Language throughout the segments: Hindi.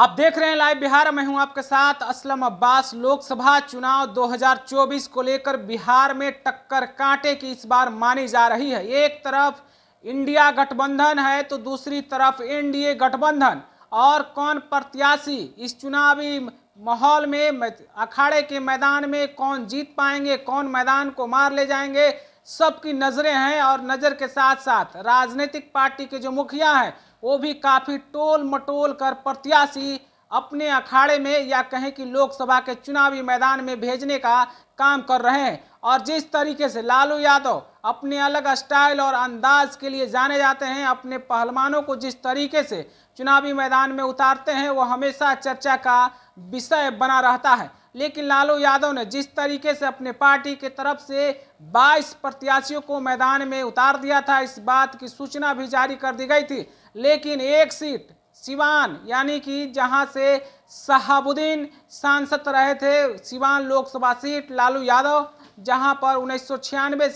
आप देख रहे हैं लाइव बिहार में हूं आपके साथ असलम अब्बास लोकसभा चुनाव 2024 को लेकर बिहार में टक्कर कांटे की इस बार मानी जा रही है एक तरफ इंडिया गठबंधन है तो दूसरी तरफ एनडीए गठबंधन और कौन प्रत्याशी इस चुनावी माहौल में अखाड़े के मैदान में कौन जीत पाएंगे कौन मैदान को मार ले जाएंगे सबकी नज़रें हैं और नज़र के साथ साथ राजनीतिक पार्टी के जो मुखिया हैं वो भी काफ़ी टोल मटोल कर प्रत्याशी अपने अखाड़े में या कहें कि लोकसभा के चुनावी मैदान में भेजने का काम कर रहे हैं और जिस तरीके से लालू यादव अपने अलग स्टाइल और अंदाज के लिए जाने जाते हैं अपने पहलवानों को जिस तरीके से चुनावी मैदान में उतारते हैं वो हमेशा चर्चा का विषय बना रहता है लेकिन लालू यादव ने जिस तरीके से अपने पार्टी के तरफ से 22 प्रत्याशियों को मैदान में उतार दिया था इस बात की सूचना भी जारी कर दी गई थी लेकिन एक सीट सिवान यानी कि जहां से शहाबुद्दीन सांसद रहे थे सिवान लोकसभा सीट लालू यादव जहां पर उन्नीस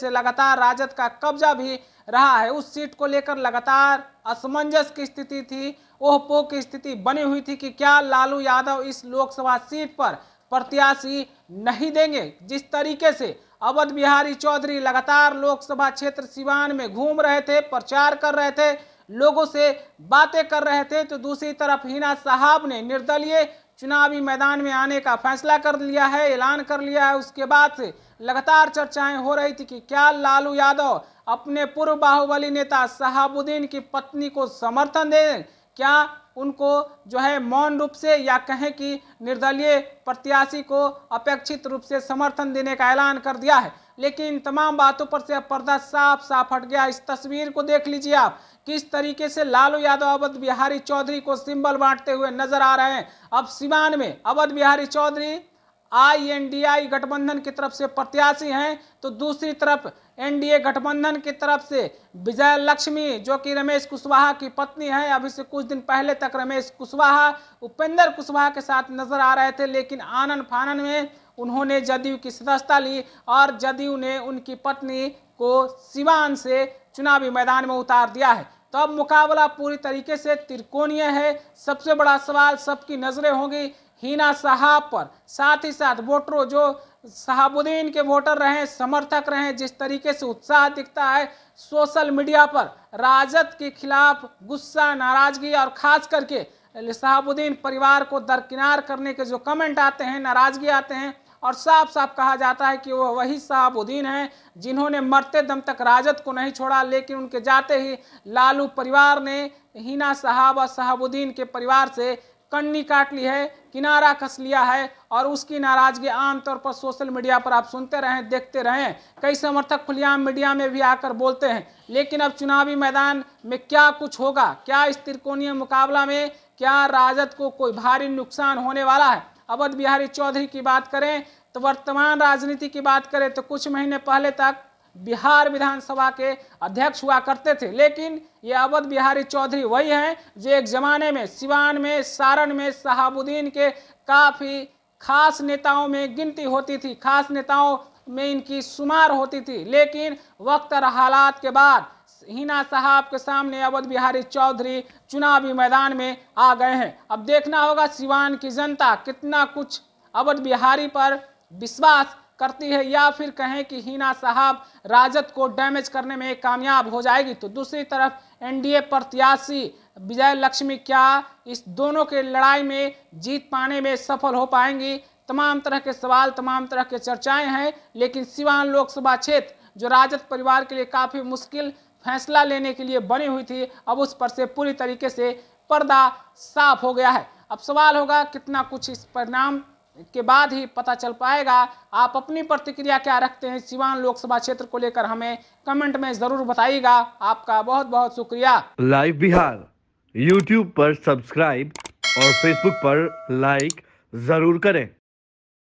से लगातार राजद का कब्जा भी रहा है उस सीट को लेकर लगातार असमंजस की स्थिति थी ओहपो की स्थिति बनी हुई थी कि क्या लालू यादव इस लोकसभा सीट पर प्रत्याशी नहीं देंगे जिस तरीके से अवध बिहारी चौधरी लगातार लोकसभा क्षेत्र सिवान में घूम रहे थे प्रचार कर रहे थे लोगों से बातें कर रहे थे तो दूसरी तरफ हिना साहब ने निर्दलीय चुनावी मैदान में आने का फैसला कर लिया है ऐलान कर लिया है उसके बाद से लगातार चर्चाएं हो रही थी कि क्या लालू यादव अपने पूर्व बाहुबली नेता शहाबुद्दीन की पत्नी को समर्थन दें क्या उनको जो है मौन रूप से या कहें कि निर्दलीय प्रत्याशी को अपेक्षित रूप से समर्थन देने का ऐलान कर दिया है लेकिन इन तमाम बातों पर से अब पर्दा साफ साफ हट गया इस तस्वीर को देख लीजिए आप किस तरीके से लालू यादव अवध बिहारी चौधरी को सिंबल बांटते हुए नजर आ रहे हैं अब सिवान में अवध बिहारी चौधरी आईएनडीआई गठबंधन की तरफ से प्रत्याशी हैं तो दूसरी तरफ एनडीए गठबंधन की तरफ से विजय लक्ष्मी जो कि रमेश कुशवाहा की पत्नी हैं अभी से कुछ दिन पहले तक रमेश कुशवाहा उपेंद्र कुशवाहा के साथ नजर आ रहे थे लेकिन आनन फानन में उन्होंने जदयू की सदस्यता ली और जदयू ने उनकी पत्नी को सिवान से चुनावी मैदान में उतार दिया है तो अब मुकाबला पूरी तरीके से त्रिकोणीय है सबसे बड़ा सवाल सबकी नज़रें होंगी हीना साहब पर साथ ही साथ वोटरों जो शहाबुद्दीन के वोटर रहे समर्थक रहे जिस तरीके से उत्साह दिखता है सोशल मीडिया पर राजद के खिलाफ गुस्सा नाराजगी और खास करके शहाबुद्दीन परिवार को दरकिनार करने के जो कमेंट आते हैं नाराजगी आते हैं और साफ साफ कहा जाता है कि वह वही साहबुद्दीन हैं जिन्होंने मरते दम तक राजद को नहीं छोड़ा लेकिन उनके जाते ही लालू परिवार ने हिना साहब और साहबुद्दीन के परिवार से कन्नी काट ली है किनारा कस लिया है और उसकी नाराजगी आमतौर पर सोशल मीडिया पर आप सुनते रहें देखते रहें कई समर्थक खुलियाम मीडिया में भी आकर बोलते हैं लेकिन अब चुनावी मैदान में क्या कुछ होगा क्या इस त्रिकोणीय मुकाबला में क्या राजद को कोई भारी नुकसान होने वाला है अवध बिहारी चौधरी की बात करें तो वर्तमान राजनीति की बात करें तो कुछ महीने पहले तक बिहार विधानसभा के अध्यक्ष हुआ करते थे लेकिन ये अवध बिहारी चौधरी वही हैं जो एक ज़माने में सिवान में सारण में शहाबुद्दीन के काफ़ी खास नेताओं में गिनती होती थी खास नेताओं में इनकी शुमार होती थी लेकिन वक्त और हालात के बाद हिना साहब के सामने अवध बिहारी चौधरी चुनावी मैदान में आ गए हैं अब देखना होगा सिवान की जनता कितना कुछ अवध बिहारी पर विश्वास करती है या फिर कहें कि हिना साहब राजद को डैमेज करने में कामयाब हो जाएगी तो दूसरी तरफ एनडीए प्रत्याशी विजय लक्ष्मी क्या इस दोनों के लड़ाई में जीत पाने में सफल हो पाएंगी तमाम तरह के सवाल तमाम तरह के चर्चाएं हैं लेकिन सिवान लोकसभा क्षेत्र जो राजद परिवार के लिए काफ़ी मुश्किल फैसला लेने के लिए बनी हुई थी अब उस पर से पूरी तरीके से पर्दा साफ हो गया है अब सवाल होगा कितना कुछ इस परिणाम के बाद ही पता चल पाएगा आप अपनी प्रतिक्रिया क्या रखते हैं सिवान लोकसभा क्षेत्र को लेकर हमें कमेंट में जरूर बताइएगा आपका बहुत बहुत शुक्रिया लाइव बिहार यूट्यूब पर सब्सक्राइब और फेसबुक पर लाइक जरूर करें